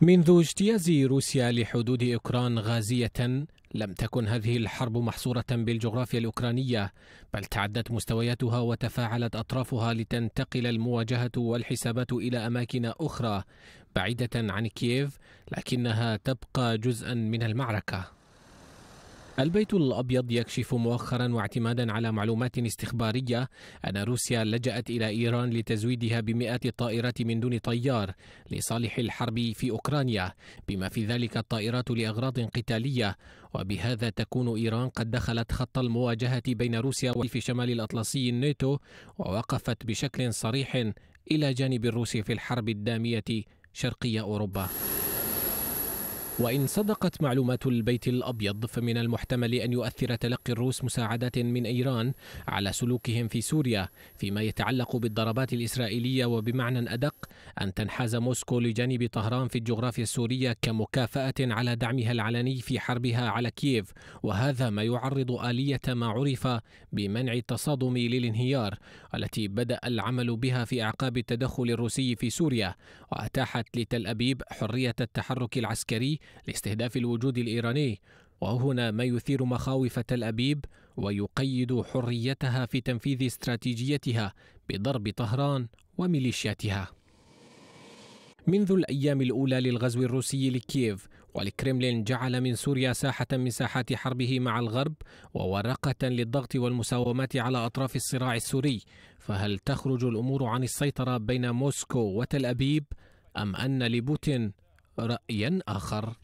منذ اجتياز روسيا لحدود اوكران غازيه لم تكن هذه الحرب محصوره بالجغرافيا الاوكرانيه بل تعدت مستوياتها وتفاعلت اطرافها لتنتقل المواجهه والحسابات الى اماكن اخرى بعيده عن كييف لكنها تبقى جزءا من المعركه البيت الأبيض يكشف مؤخرا واعتمادا على معلومات استخبارية أن روسيا لجأت إلى إيران لتزويدها بمئات الطائرات من دون طيار لصالح الحرب في أوكرانيا بما في ذلك الطائرات لأغراض قتالية وبهذا تكون إيران قد دخلت خط المواجهة بين روسيا وفي شمال الأطلسي الناتو ووقفت بشكل صريح إلى جانب الروس في الحرب الدامية شرقي أوروبا وإن صدقت معلومات البيت الأبيض فمن المحتمل أن يؤثر تلقي الروس مساعدات من إيران على سلوكهم في سوريا فيما يتعلق بالضربات الإسرائيلية وبمعنى أدق أن تنحاز موسكو لجانب طهران في الجغرافيا السورية كمكافأة على دعمها العلني في حربها على كييف وهذا ما يعرض آلية ما عرف بمنع التصادم للانهيار التي بدأ العمل بها في أعقاب التدخل الروسي في سوريا وأتاحت لتل أبيب حرية التحرك العسكري لاستهداف الوجود الإيراني وهنا ما يثير مخاوف تل أبيب ويقيد حريتها في تنفيذ استراتيجيتها بضرب طهران وميليشياتها منذ الأيام الأولى للغزو الروسي لكييف والكرملين جعل من سوريا ساحة من ساحات حربه مع الغرب وورقة للضغط والمساومات على أطراف الصراع السوري فهل تخرج الأمور عن السيطرة بين موسكو وتل أبيب أم أن لبوتين رأيا آخر